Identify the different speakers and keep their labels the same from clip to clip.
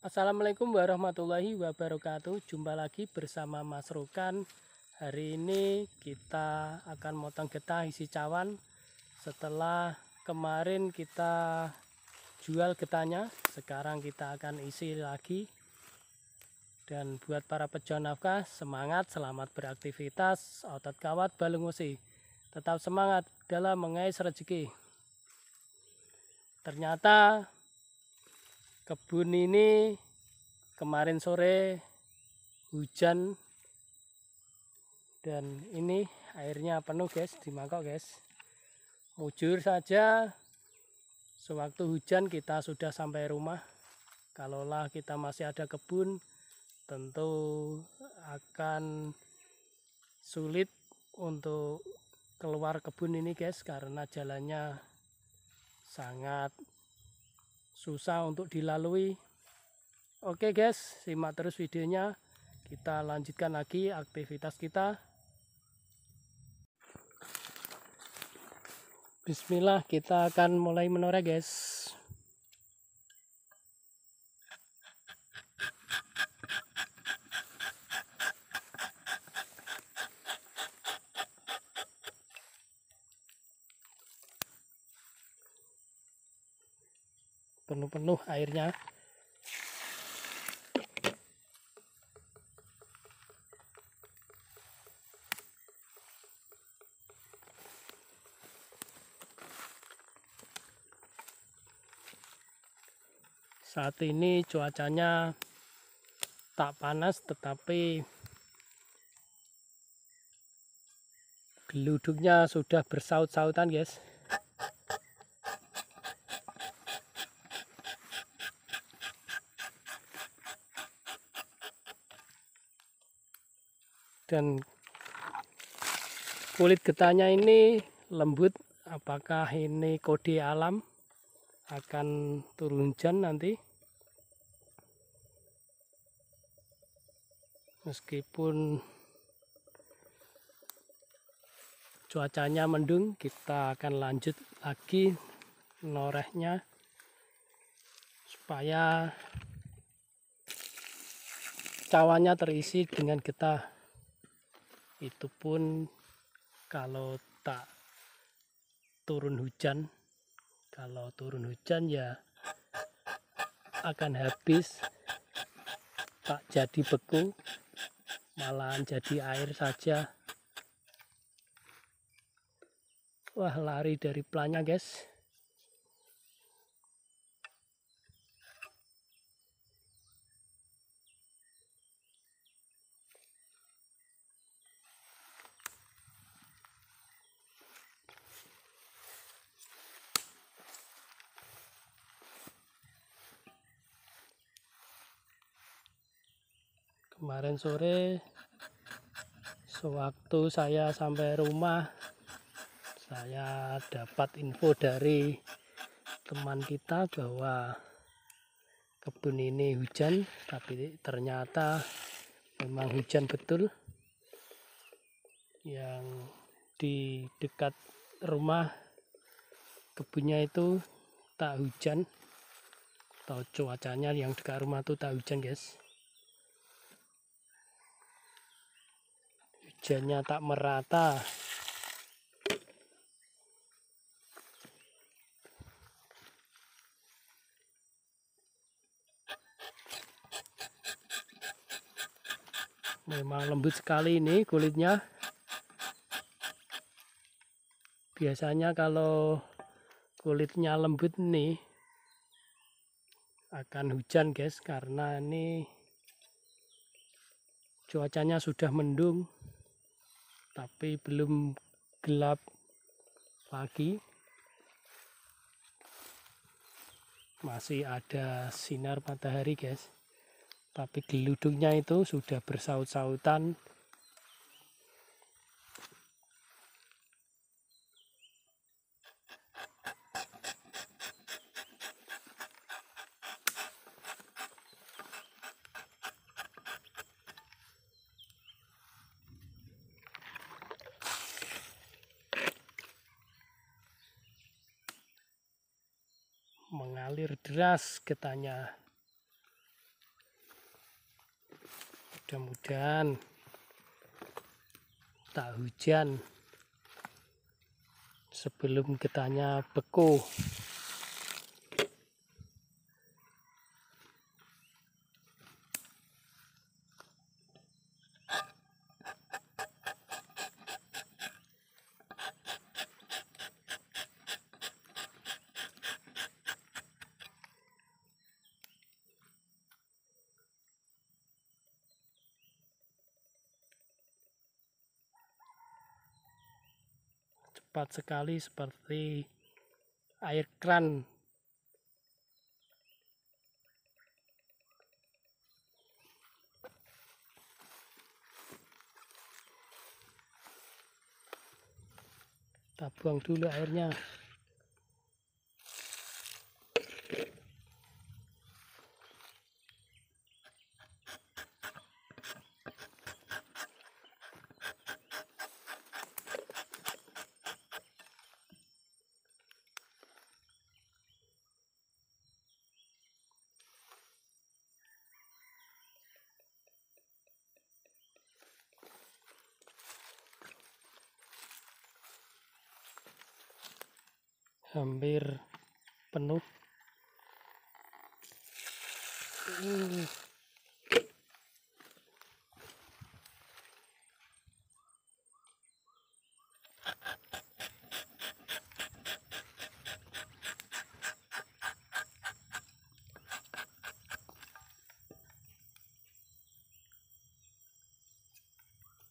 Speaker 1: Assalamualaikum warahmatullahi wabarakatuh Jumpa lagi bersama Mas Rukan Hari ini kita akan motong getah isi cawan Setelah kemarin kita jual getahnya Sekarang kita akan isi lagi Dan buat para pejuang nafkah Semangat, selamat beraktivitas Otot kawat, balung usi Tetap semangat dalam mengais rezeki Ternyata kebun ini kemarin sore hujan dan ini airnya penuh guys di mangkok guys mujur saja sewaktu hujan kita sudah sampai rumah kalaulah kita masih ada kebun tentu akan sulit untuk keluar kebun ini guys karena jalannya sangat susah untuk dilalui oke guys simak terus videonya kita lanjutkan lagi aktivitas kita bismillah kita akan mulai menoreh guys penuh-penuh airnya saat ini cuacanya tak panas tetapi geluduknya sudah bersaut-sautan guys dan kulit getahnya ini lembut apakah ini kode alam akan turun hujan nanti meskipun cuacanya mendung kita akan lanjut lagi norehnya supaya cawannya terisi dengan getah itu pun kalau tak turun hujan kalau turun hujan ya akan habis tak jadi beku malahan jadi air saja wah lari dari pelannya guys kemarin sore sewaktu saya sampai rumah saya dapat info dari teman kita bahwa kebun ini hujan tapi ternyata memang hujan betul yang di dekat rumah kebunnya itu tak hujan atau cuacanya yang dekat rumah itu tak hujan guys hujannya tak merata memang lembut sekali ini kulitnya biasanya kalau kulitnya lembut nih akan hujan guys karena ini cuacanya sudah mendung tapi belum gelap pagi masih ada sinar matahari guys tapi geludungnya itu sudah bersaut-sautan mengalir deras getahnya mudah-mudahan tak hujan sebelum getahnya beku cepat sekali seperti air kran kita buang dulu airnya hampir penuh uh.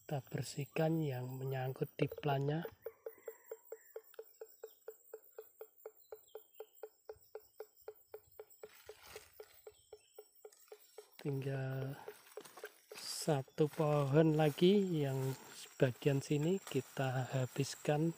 Speaker 1: kita bersihkan yang menyangkut di plannya tinggal satu pohon lagi yang sebagian sini kita habiskan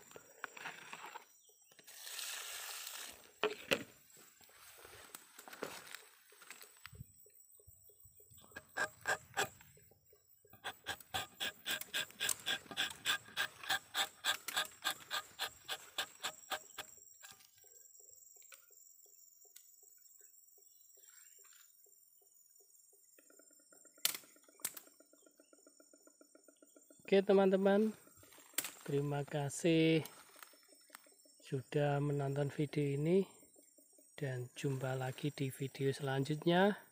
Speaker 1: Oke teman-teman, terima kasih sudah menonton video ini dan jumpa lagi di video selanjutnya.